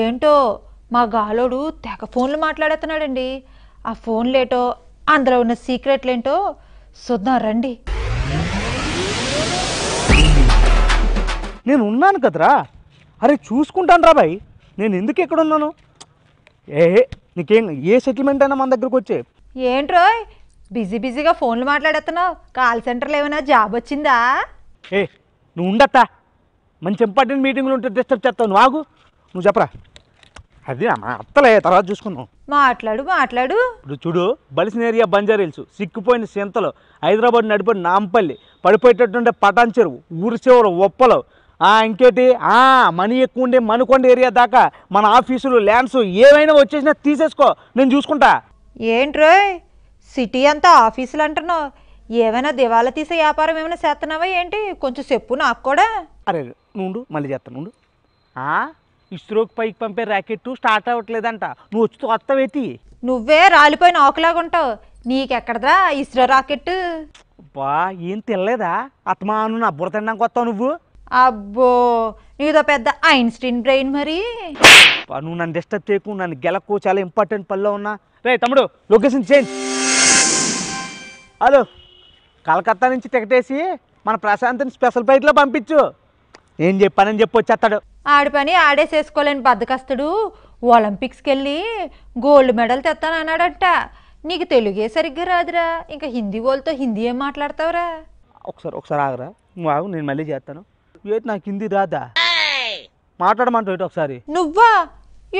ఏంటో మా గాలోడు తెగ ఫోన్లు మాట్లాడేస్తున్నాడండి ఆ ఫోన్లేటో అందులో ఉన్న సీక్రెట్లేంటో చూద్దాం రండి నేను ఉన్నాను కదరా అరే చూసుకుంటాను రా బాయ్ నేను ఎందుకు ఎక్కడ ఉన్నాను ఏ నీకేం ఏ సెటిల్మెంట్ అయినా మన దగ్గరకు వచ్చే ఏంట్రోయ్ బిజీ బిజీగా ఫోన్లు మాట్లాడేస్తున్నావు కాల్ సెంటర్లో ఏమైనా జాబ్ వచ్చిందా ఏ నువ్వు ఉండత్తా మంచి ఇంపార్టెంట్ మీటింగ్లు ఉంటే డిస్టర్బ్ చేస్తావు నువ్వు ఆగు నువ్వు చెప్పరా అది మా అత్తలే తర్వాత చూసుకున్నావు మాట్లాడు మాట్లాడు ఇప్పుడు చూడు బలిసిన ఏరియా బంజారీల్స్ సిక్కిపోయిన సింతలు హైదరాబాద్ నడిపోయిన నాంపల్లి పడిపోయేటటువంటి పటాన్ చెరువు ఊరి చివరు ఒప్పలు ఆ ఇంకేటి మనీ ఎక్కువ ఉండే మనుకొండ ఏరియా దాకా మన ఆఫీసులు ల్యాండ్స్ ఏమైనా వచ్చేసినా తీసేసుకో నేను చూసుకుంటా ఏంట్రో సిటీ అంతా ఆఫీసులు అంటున్నావు ఏమైనా దివాలా తీసే వ్యాపారం ఏమైనా చేస్తున్నావా ఏంటి కొంచెం చెప్పు నాకు కూడా అరే నుండు మళ్ళీ చేస్తాను నుండు ఇస్రోకి పైకి పంపే ర్యాకెట్ స్టార్ట్ అవ్వట్లేదంట నువ్వు వచ్చి వస్తావేతి నువ్వే రాలిపోయిన ఆకులాగుంటావు నీకెక్కడదా ఇస్రో రాకెట్ బా ఏం తెల్లేదా అత్మాను నా బుర్ర తినడానికి వస్తావు నువ్వు అబ్బో నీదో పెద్ద ఐన్స్టీన్ బ్రెయిన్ మరి నువ్వు నన్ను డిస్టర్బ్ చేయకు నన్ను గెలకు చాలా ఇంపార్టెంట్ పనిలో ఉన్నా రే తమ్ముడు లొకేషన్ చేంజ్ హలో కలకత్తా నుంచి టికెట్ వేసి మన ప్రశాంత్ని స్పెషల్ ఫ్లైట్లో పంపించు ఏం చెప్పానని చెప్పొచ్చేస్తాడు ఆడి పని ఆడేసేసుకోలేని బద్దకస్తుడు ఒలింపిక్స్కి వెళ్ళి గోల్డ్ మెడల్ అన్నాడంట నీకు తెలుగే సరిగ్గా రాదురా ఇంకా హిందీ వాళ్ళతో హిందీ ఏం మాట్లాడతావురా ఒకసారి ఒకసారి ఆగరా నువ్వు నేను మళ్ళీ చేస్తాను నాకు హిందీ రాదా మాట్లాడమంటావు ఒకసారి నువ్వా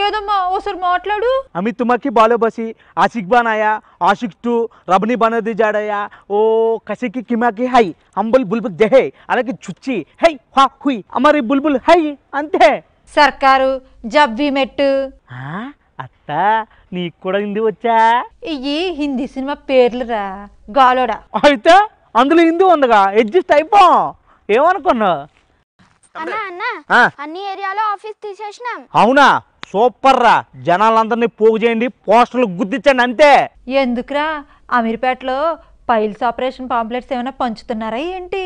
ఏదమ్మా ఒకసారి మాట్లాడు అమిత్ తుమ్మకి బాలోబసి ఆశిక్ బానాయా ఆశిక్ టూ రబని బనది జాడయా ఓ కసికి కిమాకి హై అంబుల్ బుల్బుల్ జహే అలాగే చుచ్చి హై హా హుయ్ అమరి బుల్బుల్ హై అంతే సర్కారు జబ్బి మెట్టు అత్త నీకు కూడా హిందీ వచ్చా ఇవి హిందీ సినిమా పేర్లురా గాలోడా అయితే అందులో హిందీ ఉందిగా అడ్జస్ట్ అయిపో ఏమనుకున్నావు అన్నా అన్నా అన్ని ఏరియాలో ఆఫీస్ తీసేసినాం అవునా సూపర్ రా జనాలందరినీ పోగు చేయండి పోస్టర్లు గుర్తించండి అంతే ఎందుకురా అమీర్పేటలో పైల్స్ ఆపరేషన్ పాంప్లెట్స్ ఏమైనా పంచుతున్నారా ఏంటి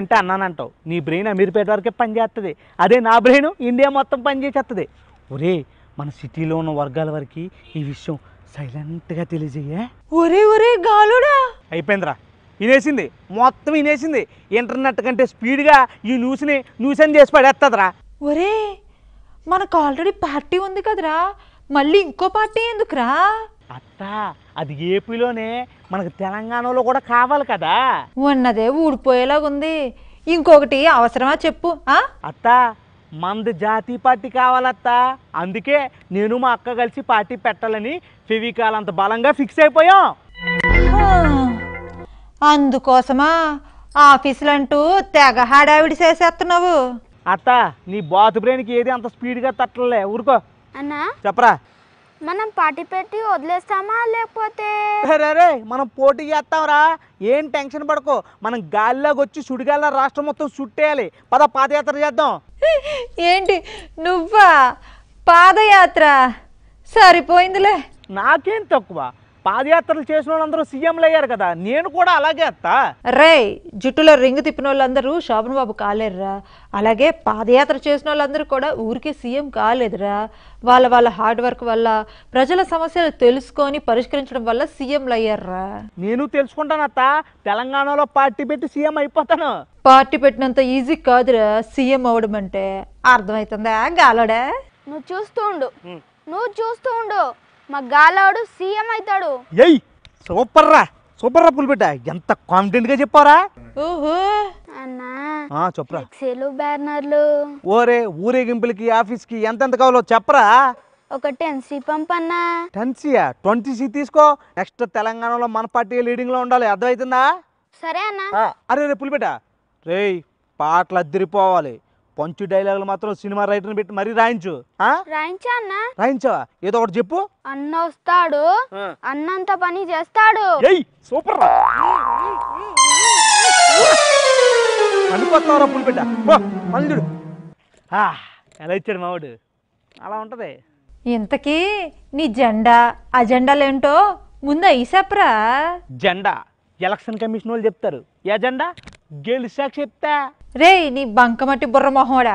అంటే అన్నానంటావు నీ బ్రెయిన్ అమీర్పేట వరకే పనిచేస్తుంది అదే నా బ్రెయిన్ ఇండియా మొత్తం పనిచేసేస్తుంది ఒరే మన సిటీలో ఉన్న వర్గాల వరకు ఈ విషయం సైలెంట్గా తెలియజేయ ఒరే ఒరే గాలుడా అయిపోయిందిరా వినేసింది మొత్తం వినేసింది ఇంటర్నెట్ కంటే స్పీడ్గా ఈ న్యూస్ని న్యూస్ అని చేసి పడేస్తుందిరా ఒరే మనకు ఆల్రెడీ పార్టీ ఉంది కదరా మళ్ళీ ఇంకో పార్టీ ఎందుకురా అత్త అది ఏపీలోనే మనకు తెలంగాణలో కూడా కావాలి కదా ఉన్నదే ఊడిపోయేలాగుంది ఇంకొకటి అవసరమా చెప్పు అత్తా అత్త మంది జాతీయ పార్టీ కావాలత్త అందుకే నేను మా అక్క కలిసి పార్టీ పెట్టాలని ఫెవికాల్ అంత బలంగా ఫిక్స్ అయిపోయాం అందుకోసమా ఆఫీసులంటూ తెగ హడావిడి చేసేస్తున్నావు అత్త నీ బాతు బ్రెయిన్కి ఏది అంత స్పీడ్గా తట్టలే ఊరుకో అన్నా చెప్పరా మనం పార్టీ పెట్టి వదిలేస్తామా లేకపోతే మనం పోటీ చేస్తాంరా ఏం టెన్షన్ పడుకో మనం గాలిలోకి వచ్చి సుడిగాల రాష్ట్రం మొత్తం చుట్టేయాలి పద పాదయాత్ర చేద్దాం ఏంటి నువ్వా పాదయాత్ర సరిపోయిందిలే నాకేం తక్కువ పాదయాత్రలు చేసిన వాళ్ళందరూ సీఎంలు అయ్యారు కదా నేను కూడా అలాగే అత్తా రే జుట్టులో రింగు తిప్పిన వాళ్ళందరూ శోభన్ బాబు కాలేరురా అలాగే పాదయాత్ర చేసిన వాళ్ళందరూ కూడా ఊరికే సీఎం కాలేదురా వాళ్ళ వాళ్ళ హార్డ్ వర్క్ వల్ల ప్రజల సమస్యలు తెలుసుకొని పరిష్కరించడం వల్ల సీఎంలు అయ్యారా నేను తెలుసుకుంటాను అత్త తెలంగాణలో పార్టీ పెట్టి సీఎం అయిపోతాను పార్టీ పెట్టినంత ఈజీ కాదురా సీఎం అవడం అంటే అర్థమవుతుందా గాలోడా నువ్వు చూస్తూ ఉండు నువ్వు చూస్తూ ఉండు మా గాలాడు సీఎం అవుతాడు ఎయ్ సూపర్ రా సూపర్ రా పులిబిడ్డ ఎంత కాన్ఫిడెంట్ గా చెప్పారా ఓహో అన్నా ఆ చెప్పరా సెలు బ్యానర్లు ఓరే ఊరేగింపులకి ఆఫీస్ కి ఎంతెంత కావాలో చెప్పరా ఒక టెన్సీ పంపన్నా టెన్సీయా ట్వంటీ సీ తీసుకో నెక్స్ట్ తెలంగాణలో మన పార్టీ లీడింగ్ లో ఉండాలి అర్థమవుతుందా సరే అన్నా అరే రే పులిబిడ్డ రేయ్ పాటలు అద్దరిపోవాలి పంచు డైలాగులు మాత్రం సినిమా రైటర్ని పెట్టి మరీ రాయించు ఆ? అన్న రాయించావా ఏదో ఒకటి చెప్పు అన్న వస్తాడు అన్నంత పని చేస్తాడు సూపర్ రా పులిపెట్ట బా, ఎలా ఇచ్చాడు అలా ఉంటది ఇంతకీ నీ జెండా అజెండాలేంటో ముందు అయిసాప్రా జెండా ఎలక్షన్ కమిషన్ వాళ్ళు చెప్తారు ఏ జెండా గెలిచాక్ చెప్తా రే నీ బంకమట్టి బుర్ర మొహండా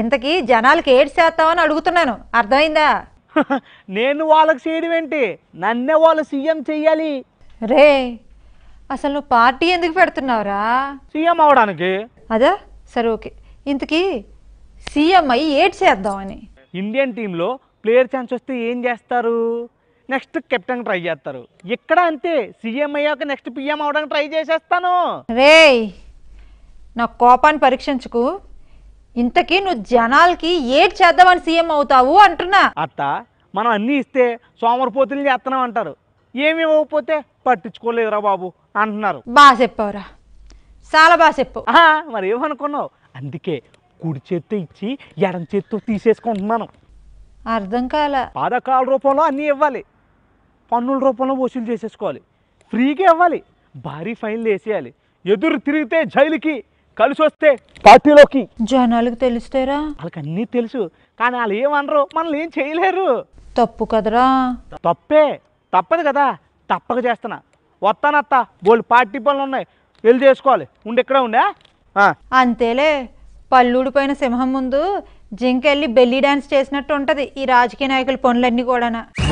ఇంతకీ జనాలకి ఏడ్ చేస్తావని అడుగుతున్నాను అర్థమైందా నేను వాళ్ళకి చేయడం ఏంటి నన్నే వాళ్ళు సీఎం చెయ్యాలి రే అసలు నువ్వు పార్టీ ఎందుకు పెడుతున్నావురా సీఎం అవడానికి అదా సరే ఓకే ఇంతకీ సీఎం అయ్యి ఏడ్ చేద్దామని ఇండియన్ టీంలో ప్లేయర్ ఛాన్స్ వస్తే ఏం చేస్తారు నెక్స్ట్ కెప్టెన్ ట్రై చేస్తారు ఇక్కడ అంతే సీఎం అయ్యాక నెక్స్ట్ పిఎం అవడానికి ట్రై చేసేస్తాను రే నా కోపాన్ని పరీక్షించుకు ఇంతకీ నువ్వు జనాలకి ఏడ్ చేద్దామని సీఎం అవుతావు అంటున్నా అత్త మనం అన్నీ ఇస్తే సోమరిపోతులు చేస్తున్నాం అంటారు ఏమి ఇవ్వకపోతే పట్టించుకోలేదురా బాబు అంటున్నారు బాగా చెప్పావురా చాలా బాగా చెప్పు మరి ఏమనుకున్నావు అందుకే కుడి చేత్తో ఇచ్చి ఎడం చేత్తో తీసేసుకుంటున్నాను అర్థం కాల పాదకాల రూపంలో అన్నీ ఇవ్వాలి పన్నుల రూపంలో వసూలు చేసేసుకోవాలి ఫ్రీగా ఇవ్వాలి భారీ ఫైన్లు వేసేయాలి ఎదురు తిరిగితే జైలుకి కలిసి వస్తే పార్టీలోకి జనాలకు తెలుస్తారా వాళ్ళకి అన్ని తెలుసు కానీ వాళ్ళు ఏమనరు మనల్ని ఏం చేయలేరు తప్పు కదరా తప్పే తప్పదు కదా తప్పక చేస్తున్నా వస్తానత్త బోళ్ళు పార్టీ పనులు ఉన్నాయి వెళ్ళి చేసుకోవాలి ఉండి ఎక్కడ ఉండే అంతేలే పైన సింహం ముందు జింకెళ్ళి బెల్లీ డాన్స్ చేసినట్టు ఉంటుంది ఈ రాజకీయ నాయకుల పనులన్నీ కూడా